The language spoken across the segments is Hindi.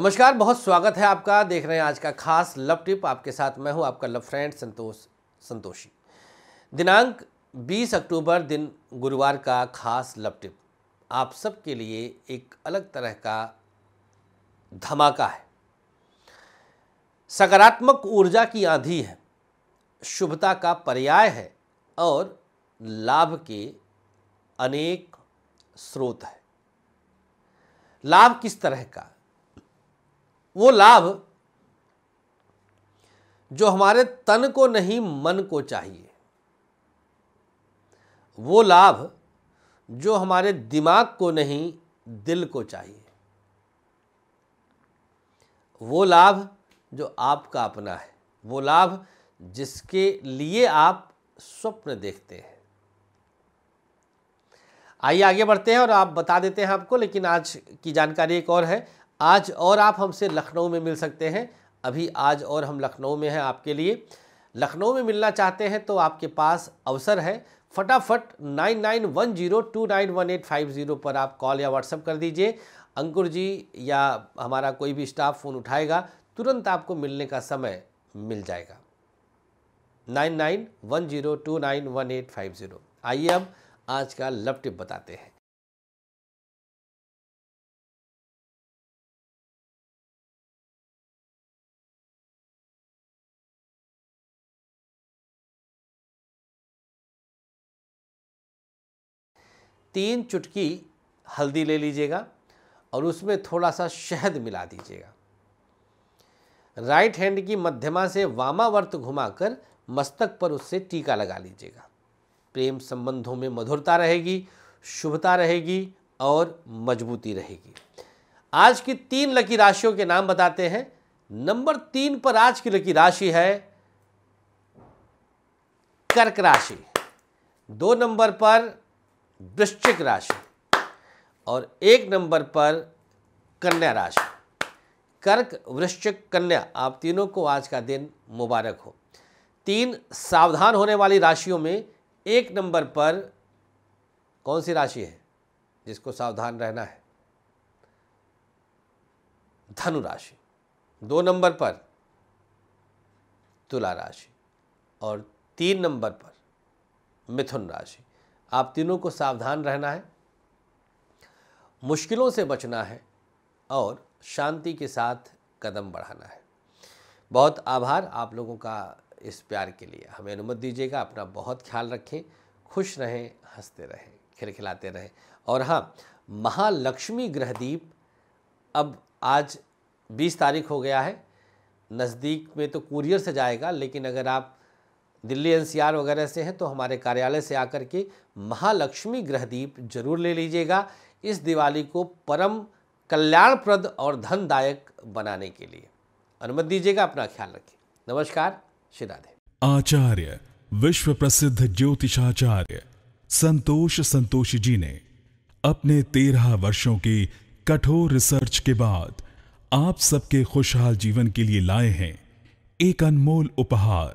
नमस्कार बहुत स्वागत है आपका देख रहे हैं आज का खास लव टिप आपके साथ मैं हूं आपका लव फ्रेंड संतोष संतोषी दिनांक 20 अक्टूबर दिन गुरुवार का खास लव टिप आप सबके लिए एक अलग तरह का धमाका है सकारात्मक ऊर्जा की आंधी है शुभता का पर्याय है और लाभ के अनेक स्रोत है लाभ किस तरह का वो लाभ जो हमारे तन को नहीं मन को चाहिए वो लाभ जो हमारे दिमाग को नहीं दिल को चाहिए वो लाभ जो आपका अपना है वो लाभ जिसके लिए आप स्वप्न देखते हैं आइए आगे बढ़ते हैं और आप बता देते हैं आपको लेकिन आज की जानकारी एक और है आज और आप हमसे लखनऊ में मिल सकते हैं अभी आज और हम लखनऊ में हैं आपके लिए लखनऊ में मिलना चाहते हैं तो आपके पास अवसर है फटाफट nine nine one zero two nine one eight five zero पर आप कॉल या व्हाट्सअप कर दीजिए अंकुर जी या हमारा कोई भी स्टाफ फ़ोन उठाएगा तुरंत आपको मिलने का समय मिल जाएगा nine nine one zero two nine one eight five zero आइए अब आज का लव टिप बताते हैं तीन चुटकी हल्दी ले लीजिएगा और उसमें थोड़ा सा शहद मिला दीजिएगा राइट हैंड की मध्यमा से वामावर्त घुमाकर मस्तक पर उससे टीका लगा लीजिएगा प्रेम संबंधों में मधुरता रहेगी शुभता रहेगी और मजबूती रहेगी आज की तीन लकी राशियों के नाम बताते हैं नंबर तीन पर आज की लकी राशि है कर्क राशि दो नंबर पर वृश्चिक राशि और एक नंबर पर कन्या राशि कर्क वृश्चिक कन्या आप तीनों को आज का दिन मुबारक हो तीन सावधान होने वाली राशियों में एक नंबर पर कौन सी राशि है जिसको सावधान रहना है धनु राशि दो नंबर पर तुला राशि और तीन नंबर पर मिथुन राशि आप तीनों को सावधान रहना है मुश्किलों से बचना है और शांति के साथ कदम बढ़ाना है बहुत आभार आप लोगों का इस प्यार के लिए हमें अनुमति दीजिएगा अपना बहुत ख्याल रखें खुश रहें हंसते रहें खिलखिलाते रहें और हाँ महालक्ष्मी ग्रहदीप अब आज 20 तारीख हो गया है नज़दीक में तो कुरियर से जाएगा लेकिन अगर आप दिल्ली एनसीआर वगैरह से हैं तो हमारे कार्यालय से आकर के महालक्ष्मी ग्रहदीप जरूर ले लीजिएगा इस दिवाली को परम कल्याणप्रद और धनदायक बनाने के लिए अनुमति दीजिएगा अपना ख्याल रखिए नमस्कार श्री राधे आचार्य विश्व प्रसिद्ध ज्योतिषाचार्य संतोष संतोषी जी ने अपने तेरह वर्षों की कठोर रिसर्च के बाद आप सबके खुशहाल जीवन के लिए लाए हैं एक अनमोल उपहार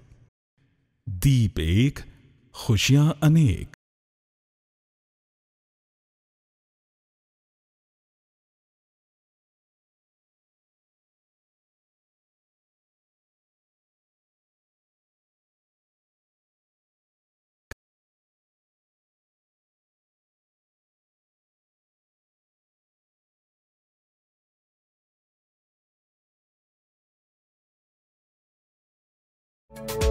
दीप एक खुशियां अनेक thank you